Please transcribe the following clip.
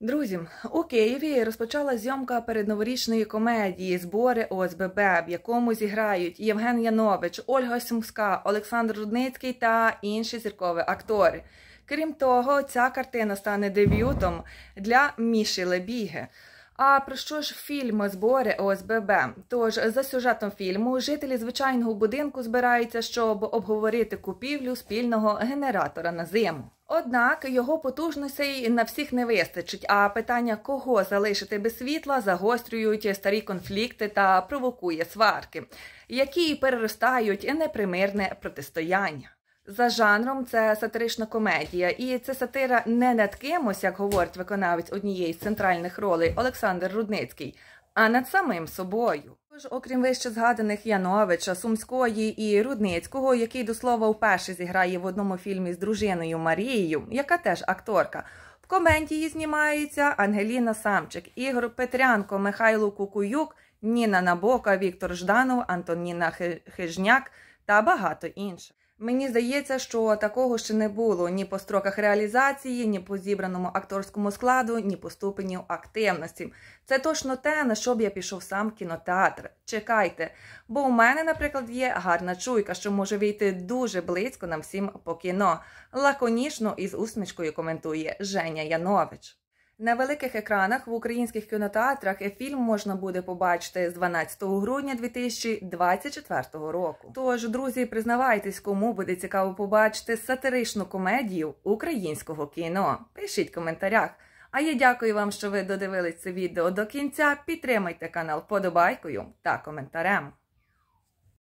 Друзі, у Києві розпочала зйомка передноворічної комедії збори ОСББ, в якому зіграють Євген Янович, Ольга Сумська, Олександр Рудницький та інші зіркові актори. Крім того, ця картина стане дебютом для Міші Лебіги. А про що ж фільм збори ОСББ? Тож за сюжетом фільму жителі звичайного будинку збираються, щоб обговорити купівлю спільного генератора на зиму. Однак його потужностей на всіх не вистачить. А питання, кого залишити без світла, загострюють старі конфлікти та провокує сварки, які переростають непримирне протистояння. За жанром це сатирична комедія, і це сатира не над кимось, як говорить виконавець однієї з центральних ролей Олександр Рудницький, а над самим собою. Також, окрім вище згаданих Яновича, Сумської і Рудницького, який до слова вперше зіграє в одному фільмі з дружиною Марією, яка теж акторка. В коментії її знімаються Ангеліна Самчик, Ігор Петрянко, Михайло Кукуюк, Ніна Набока, Віктор Жданов, Антоніна Хижняк та багато інших. Мені здається, що такого ще не було ні по строках реалізації, ні по зібраному акторському складу, ні по ступеню активності. Це точно те, на що б я пішов сам в кінотеатр. Чекайте, бо у мене, наприклад, є гарна чуйка, що може війти дуже близько нам всім по кіно. Лаконічно і з усмішкою коментує Женя Янович. На великих екранах в українських кінотеатрах фільм можна буде побачити з 12 грудня 2024 року. Тож, друзі, признавайтесь, кому буде цікаво побачити сатиричну комедію українського кіно. Пишіть в коментарях. А я дякую вам, що ви додивились це відео до кінця. Підтримайте канал подобайкою та коментарем.